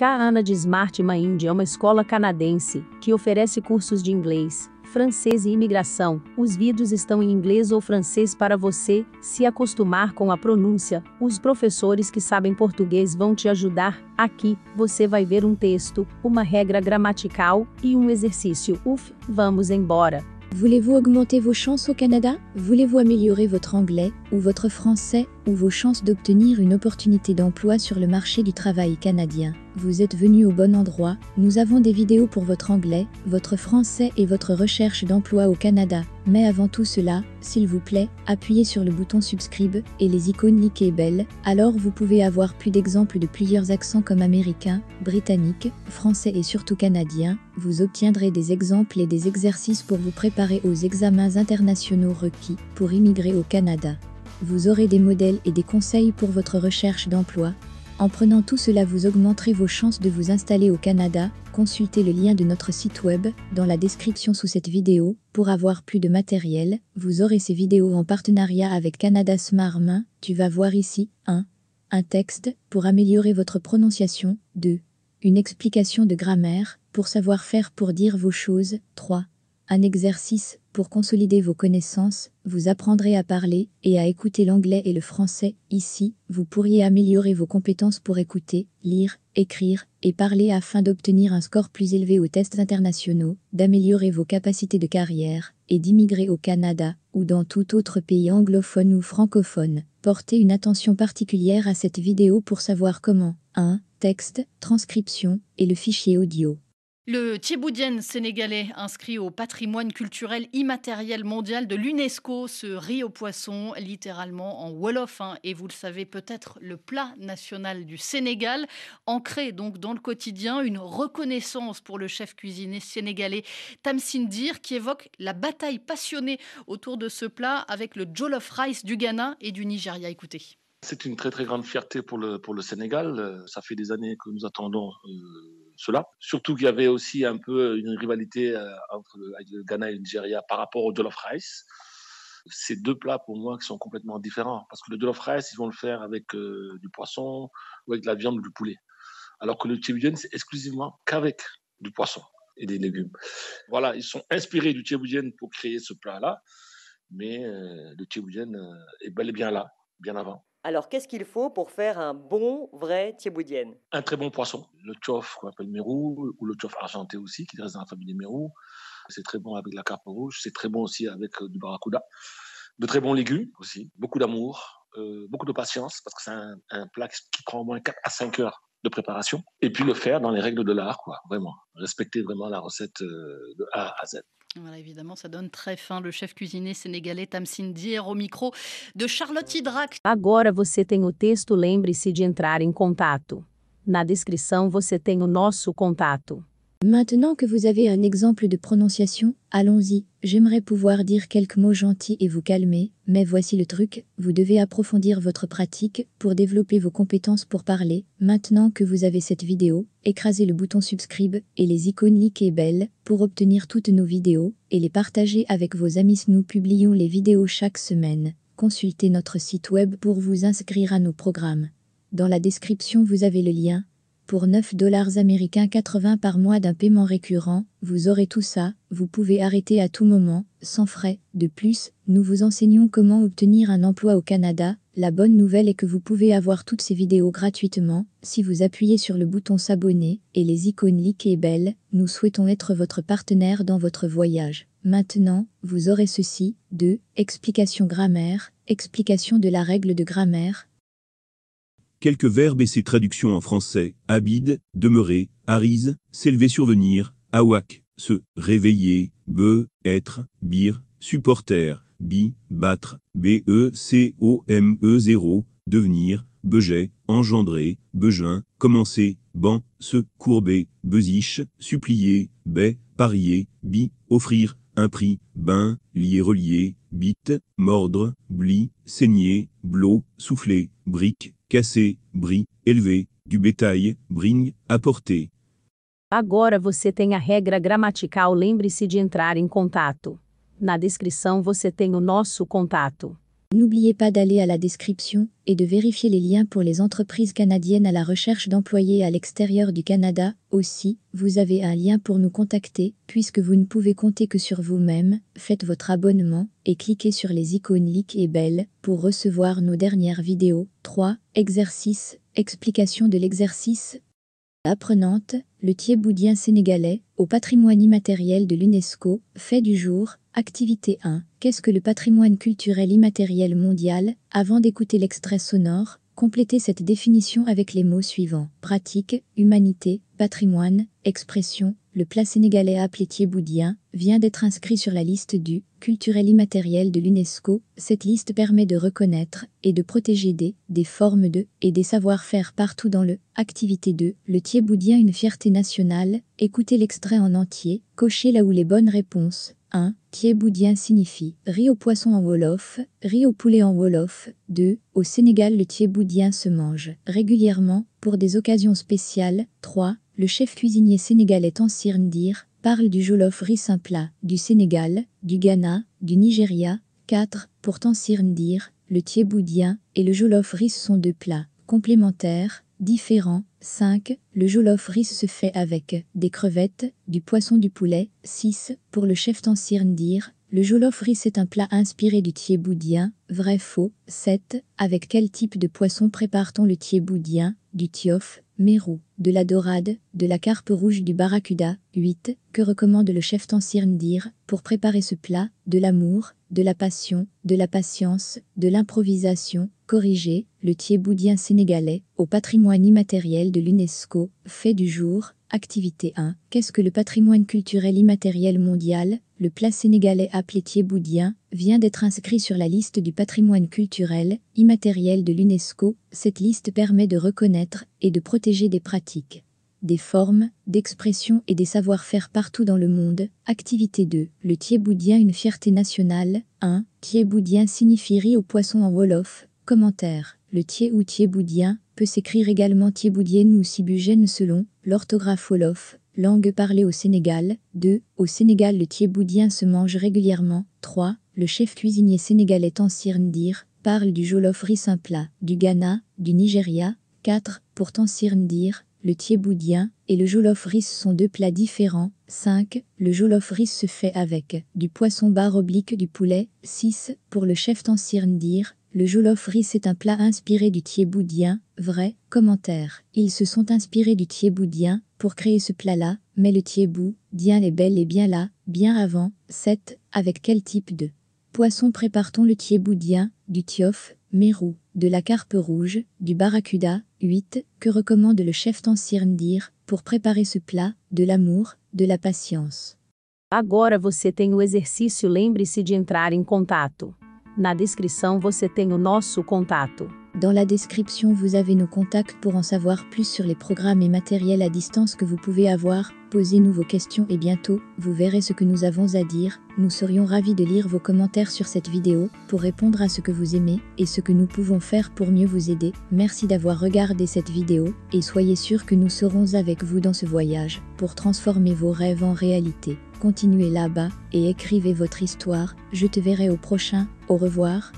Kaana de Smart Mind é uma escola canadense que oferece cursos de inglês, francês e imigração. Os vídeos estão em inglês ou francês para você se acostumar com a pronúncia. Os professores que sabem português vão te ajudar. Aqui, você vai ver um texto, uma regra gramatical e um exercício. Uf, vamos embora! Voulez-vous augmenter vos chances au Canada Voulez-vous améliorer votre anglais ou votre français ou vos chances d'obtenir une opportunité d'emploi sur le marché du travail canadien Vous êtes venu au bon endroit, nous avons des vidéos pour votre anglais, votre français et votre recherche d'emploi au Canada. Mais avant tout cela, s'il vous plaît, appuyez sur le bouton subscribe et les icônes like et belle, alors vous pouvez avoir plus d'exemples de plusieurs accents comme américain, britannique, français et surtout canadien. Vous obtiendrez des exemples et des exercices pour vous préparer aux examens internationaux requis pour immigrer au Canada. Vous aurez des modèles et des conseils pour votre recherche d'emploi, en prenant tout cela, vous augmenterez vos chances de vous installer au Canada. Consultez le lien de notre site web dans la description sous cette vidéo pour avoir plus de matériel. Vous aurez ces vidéos en partenariat avec Canada Smart Main. Tu vas voir ici 1. Un texte pour améliorer votre prononciation. 2. Une explication de grammaire pour savoir faire pour dire vos choses. 3. Un exercice pour consolider vos connaissances, vous apprendrez à parler et à écouter l'anglais et le français. Ici, vous pourriez améliorer vos compétences pour écouter, lire, écrire et parler afin d'obtenir un score plus élevé aux tests internationaux, d'améliorer vos capacités de carrière et d'immigrer au Canada ou dans tout autre pays anglophone ou francophone. Portez une attention particulière à cette vidéo pour savoir comment 1. Texte, transcription et le fichier audio. Le Thieboudienne sénégalais, inscrit au patrimoine culturel immatériel mondial de l'UNESCO, se rit au poisson, littéralement en Wolof, hein. et vous le savez peut-être, le plat national du Sénégal, ancré donc dans le quotidien, une reconnaissance pour le chef cuisinier sénégalais Tamsindir, qui évoque la bataille passionnée autour de ce plat avec le Jollof Rice du Ghana et du Nigeria. Écoutez. C'est une très très grande fierté pour le, pour le Sénégal. Ça fait des années que nous attendons. Euh, Surtout qu'il y avait aussi un peu euh, une rivalité euh, entre le Ghana et le Nigeria par rapport au Jollof Rice. Ces deux plats, pour moi, qui sont complètement différents. Parce que le Jollof Rice, ils vont le faire avec euh, du poisson ou avec de la viande ou du poulet. Alors que le Tchiboudienne, c'est exclusivement qu'avec du poisson et des légumes. Voilà, ils sont inspirés du Tchiboudienne pour créer ce plat-là. Mais le Tchiboudienne est bel et bien là, bien avant. Alors, qu'est-ce qu'il faut pour faire un bon, vrai thieboudienne Un très bon poisson. Le tchof qu'on appelle mérou, ou le tchof argenté aussi, qui reste dans la famille des Mérou. C'est très bon avec la carpe rouge, c'est très bon aussi avec euh, du barracuda. De très bons légumes aussi, beaucoup d'amour, euh, beaucoup de patience, parce que c'est un, plat qui prend au moins 4 à 5 heures de préparation. Et puis le faire dans les règles de l'art, quoi, vraiment. Respecter vraiment la recette euh, de A à Z. Voilà, évidemment, ça donne très fin. Le chef cuisinier sénégalais Tamsin Dier au micro de Charlotte Hydrac. Agora você tem o texto, lembre-se de entrar em contato. Na descrição você tem o nosso contato. Maintenant que vous avez un exemple de prononciation, allons-y. J'aimerais pouvoir dire quelques mots gentils et vous calmer, mais voici le truc, vous devez approfondir votre pratique pour développer vos compétences pour parler. Maintenant que vous avez cette vidéo, écrasez le bouton subscribe et les iconiques et belles pour obtenir toutes nos vidéos et les partager avec vos amis. Nous publions les vidéos chaque semaine. Consultez notre site web pour vous inscrire à nos programmes. Dans la description vous avez le lien pour 9 dollars américains 80 par mois d'un paiement récurrent, vous aurez tout ça, vous pouvez arrêter à tout moment, sans frais. De plus, nous vous enseignons comment obtenir un emploi au Canada. La bonne nouvelle est que vous pouvez avoir toutes ces vidéos gratuitement si vous appuyez sur le bouton s'abonner et les icônes like et belle. Nous souhaitons être votre partenaire dans votre voyage. Maintenant, vous aurez ceci 2. Explication grammaire, explication de la règle de grammaire, Quelques verbes et ses traductions en français, habide, demeurer, arise, s'élever, survenir, awak, se, réveiller, be, être, bir, supporter, bi, battre, b e, c o m e devenir, bejet, engendrer, bejuin commencer, ban, se, courber, besiche, supplier, bais, parier, bi, offrir, un prix, bain, lier, relier, bite, mordre, bli, saigner, blot, souffler, brique, casser, brie, élever, du bétail, brigne, apporter. Agora você tem a regra gramatical, lembre-se de entrar em contato. Na descrição você tem o nosso contato. N'oubliez pas d'aller à la description et de vérifier les liens pour les entreprises canadiennes à la recherche d'employés à l'extérieur du Canada. Aussi, vous avez un lien pour nous contacter, puisque vous ne pouvez compter que sur vous-même. Faites votre abonnement et cliquez sur les icônes Like et Bell pour recevoir nos dernières vidéos. 3. Exercice. Explication de l'exercice. Apprenante, le tiboudien sénégalais, au patrimoine immatériel de l'UNESCO, fait du jour, activité 1, qu'est-ce que le patrimoine culturel immatériel mondial, avant d'écouter l'extrait sonore, complétez cette définition avec les mots suivants, pratique, humanité, patrimoine, expression, le plat sénégalais appelé Thieboudien vient d'être inscrit sur la liste du culturel immatériel de l'UNESCO. Cette liste permet de reconnaître et de protéger des, des formes de et des savoir-faire partout dans le activité 2, le Thieboudien, une fierté nationale. Écoutez l'extrait en entier, cochez là où les bonnes réponses 1. Thieboudien signifie riz au poisson en wolof, riz au poulet en wolof. 2. Au Sénégal, le Thieboudien se mange régulièrement pour des occasions spéciales. 3 le chef cuisinier sénégalais Tansir Ndir parle du jolof riz un plat du Sénégal, du Ghana, du Nigeria. 4. Pour Tansir Ndir, le thieboudien et le jolof riz sont deux plats complémentaires, différents. 5. Le jolof riz se fait avec des crevettes, du poisson, du poulet. 6. Pour le chef Tansir Ndir, le jolof riz est un plat inspiré du thieboudien, vrai faux. 7. Avec quel type de poisson prépare-t-on le thieboudien, du thiof mérou, de la dorade, de la carpe rouge du barracuda. 8. Que recommande le chef Tansir pour préparer ce plat De l'amour, de la passion, de la patience, de l'improvisation. Corrigé, le Thieboudien sénégalais, au patrimoine immatériel de l'UNESCO. Fait du jour, Activité 1. Qu'est-ce que le patrimoine culturel immatériel mondial Le plat sénégalais appelé Thieboudien vient d'être inscrit sur la liste du patrimoine culturel immatériel de l'UNESCO. Cette liste permet de reconnaître et de protéger des pratiques, des formes, d'expression et des savoir-faire partout dans le monde. Activité 2. Le Thieboudien une fierté nationale. 1. Thieboudien signifie riz au poisson en Wolof. Commentaire. Le Thie ou Thieboudien peut s'écrire également Thieboudienne ou sibugène selon l'orthographe Wolof. Langue parlée au Sénégal. 2. Au Sénégal, le Thieboudien se mange régulièrement. 3. Le chef cuisinier sénégalais Tansir Ndir parle du jollof riz un plat du Ghana, du Nigeria. 4. Pour Tansir Ndir, le Thieboudien et le jollof riz sont deux plats différents. 5. Le jollof riz se fait avec du poisson bar oblique du poulet. 6. Pour le chef Tansir Ndir, le jollof rice est un plat inspiré du Thieboudien, vrai, commentaire. Ils se sont inspirés du Thieboudien, pour créer ce plat-là, mais le Thieboudien est bel et bien là, bien avant, 7, avec quel type de poisson prépare-t-on le Thieboudien, du thiof, mérou, de la carpe rouge, du barracuda, 8, que recommande le chef Tansirndir pour préparer ce plat, de l'amour, de la patience. Agora você tem o exercício Lembre-se de entrar em contato. Dans la description, vous avez nos contacts pour en savoir plus sur les programmes et matériels à distance que vous pouvez avoir. Posez-nous vos questions et bientôt, vous verrez ce que nous avons à dire. Nous serions ravis de lire vos commentaires sur cette vidéo pour répondre à ce que vous aimez et ce que nous pouvons faire pour mieux vous aider. Merci d'avoir regardé cette vidéo et soyez sûr que nous serons avec vous dans ce voyage pour transformer vos rêves en réalité. Continuez là-bas et écrivez votre histoire. Je te verrai au prochain. Au revoir